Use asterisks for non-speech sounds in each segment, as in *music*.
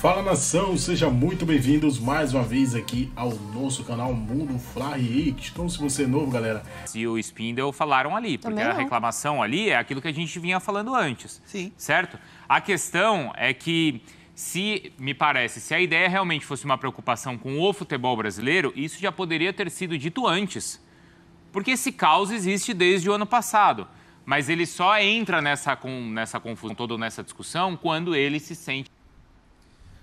Fala nação, sejam muito bem-vindos mais uma vez aqui ao nosso canal Mundo Fly Então, se você é novo, galera. Se o Spindle falaram ali, porque a reclamação ali é aquilo que a gente vinha falando antes. Sim. Certo? A questão é que se, me parece, se a ideia realmente fosse uma preocupação com o futebol brasileiro, isso já poderia ter sido dito antes. Porque esse caos existe desde o ano passado. Mas ele só entra nessa, nessa confusão toda, nessa discussão, quando ele se sente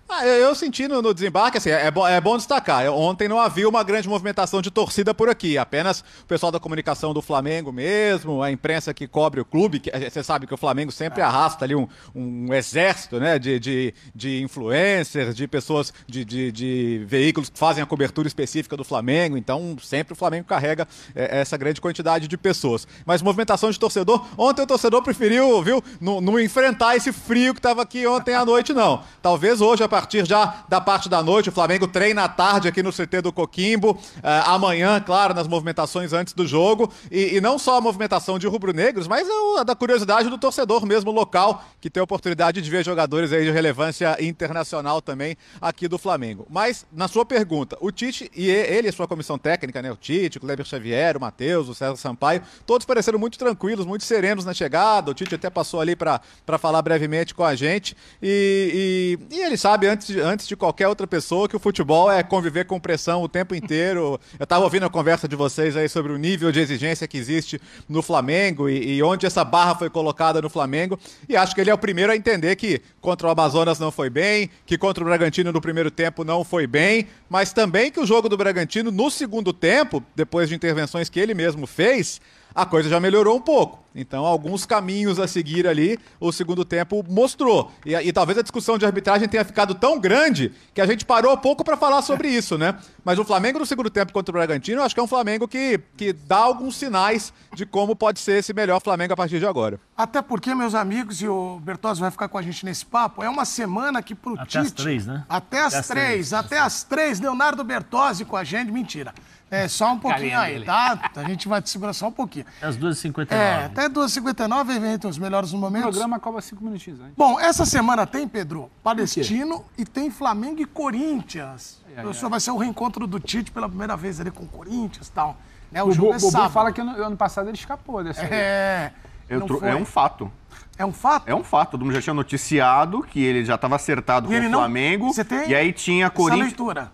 ah, eu, eu senti no, no, desembarque, assim, é, é, bom destacar. Ontem não havia uma grande movimentação de torcida por aqui. Apenas o pessoal da comunicação do Flamengo mesmo, a imprensa que cobre o clube. Que, eh, você sabe que o Flamengo sempre é. arrasta ali um, um exército né, de, de, de influencers, de pessoas, de, de, de, veículos que fazem a cobertura específica do Flamengo. Então, sempre o Flamengo carrega é, essa grande quantidade de pessoas. Mas movimentação de torcedor, ontem o torcedor preferiu, viu, não, não enfrentar esse frio que estava aqui ontem à noite, não. Talvez hoje, a partir já da parte da noite. O Flamengo treina à tarde aqui no CT do Coquimbo. Uh, amanhã, claro, nas movimentações antes do jogo. E, e não só a movimentação de rubro-negros, mas a, é a, da curiosidade do torcedor mesmo local, que tem a oportunidade de ver jogadores aí de relevância internacional também aqui do Flamengo. Mas, na sua pergunta, o Tite e ele, a sua comissão técnica, né? O Tite, o Kleber Xavier, o Matheus, o César Sampaio, todos pareceram muito tranquilos, muito serenos na chegada. O Tite até passou ali para falar brevemente com a gente. e, e, e ele sabe sabe antes de, antes de qualquer outra pessoa que o futebol é conviver com pressão o tempo inteiro. Eu estava ouvindo a conversa de vocês aí sobre o nível de exigência que existe no Flamengo e, e onde essa barra foi colocada no Flamengo. E acho que ele é o primeiro a entender que contra o Amazonas não foi bem, que contra o Bragantino no primeiro tempo não foi bem, mas também que o jogo do Bragantino no segundo tempo, depois de intervenções que ele mesmo fez, a coisa já melhorou um pouco. Então, alguns caminhos a seguir ali, o segundo tempo mostrou. E, e talvez a discussão de arbitragem tenha ficado tão grande que a gente parou pouco para falar sobre isso, né? Mas o Flamengo no segundo tempo contra o Bragantino, acho que é um Flamengo que, que dá alguns sinais de como pode ser esse melhor Flamengo a partir de agora. Até porque, meus amigos, e o Bertozzi vai ficar com a gente nesse papo, é uma semana que pro até Tite... Até as três, né? Até, até as, três, três, até assim. as três, Leonardo Bertozzi com a gente, mentira. É, só um pouquinho aí, tá? A gente vai te segurar só um pouquinho. É às 2h59. É, até 2h59 entre os melhores momentos. O programa acaba 5 minutinhos antes. Bom, essa semana tem, Pedro, Palestino e tem Flamengo e Corinthians. Ai, ai, o senhor ai. vai ser o reencontro do Tite pela primeira vez ali com o Corinthians e tal. Né? O, o jogo Bo, é fala que ano, ano passado ele escapou dessa É. Tro... É um fato. É um fato? É um fato. Todo mundo já tinha noticiado que ele já estava acertado e com o Flamengo. Não... Você tem e aí tinha Corinthians. Essa leitura.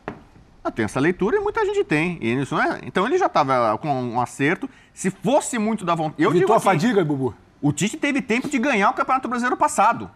Ah, tem essa leitura e muita gente tem. É... Então ele já estava com um acerto. Se fosse muito da vontade. Eu Evitou assim, a fadiga, Bubu? O Tite teve tempo de ganhar o Campeonato Brasileiro passado.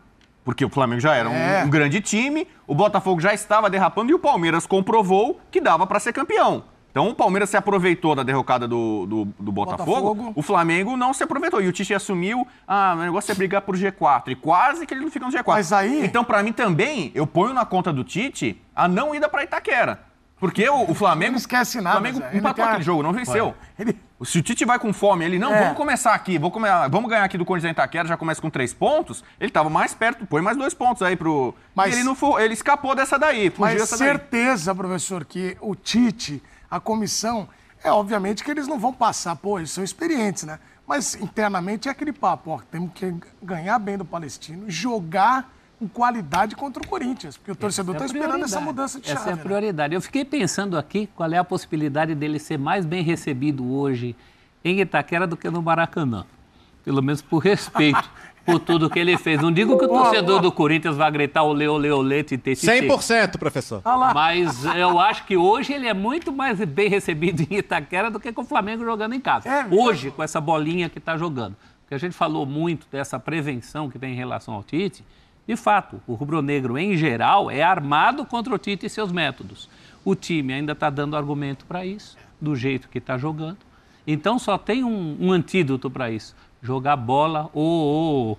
Porque o Flamengo já era é. um, um, grande time, o Botafogo já estava derrapando e o Palmeiras comprovou que dava para ser campeão. Então o Palmeiras se aproveitou da derrocada do, do, do Botafogo, Botafogo, o Flamengo não se aproveitou. E o Tite assumiu, ah, o negócio é brigar por G4. E quase que ele não fica no G4. Mas aí... Então, para mim também, eu ponho na conta do Tite a não ida para Itaquera. Porque o, o Flamengo. Não esquece nada. O Flamengo empatou aquele jogo, não venceu. Ele, se o Tite vai com fome, ele não, é. vamos começar aqui, vamos, começar, ah, vamos ganhar aqui do Corinthians em Itaquera, já começa com três pontos. Ele estava mais perto, põe mais dois pontos aí pro. Mas ele não foi, ele escapou dessa daí. Mas dessa certeza, daí. professor, que o Tite, a comissão, é obviamente que eles não vão passar, pô, eles são experientes, né? Mas internamente é aquele papo, ó, temos que ganhar bem do Palestino, jogar com qualidade contra o Corinthians, porque o torcedor está é tá esperando essa mudança de chave. Essa é a né? prioridade. Né? Eu fiquei pensando aqui qual é a possibilidade dele ser mais bem recebido hoje em Itaquera do que no Maracanã. Pelo menos por respeito *laughs* por tudo que ele fez. Não digo que o torcedor do Corinthians vai gritar olê, olê, olê, titê, titê. 100%, professor. Mas eu acho que hoje ele é muito mais bem recebido em Itaquera do que com o Flamengo jogando em casa. É, hoje, com essa bolinha que está jogando. Porque a gente falou muito dessa prevenção que tem em relação ao Tite de fato, o rubro-negro em geral é armado contra o Tite e seus métodos. O time ainda está dando argumento para isso, do jeito que está jogando. Então só tem um, um antídoto para isso: jogar bola ou. Oh, oh.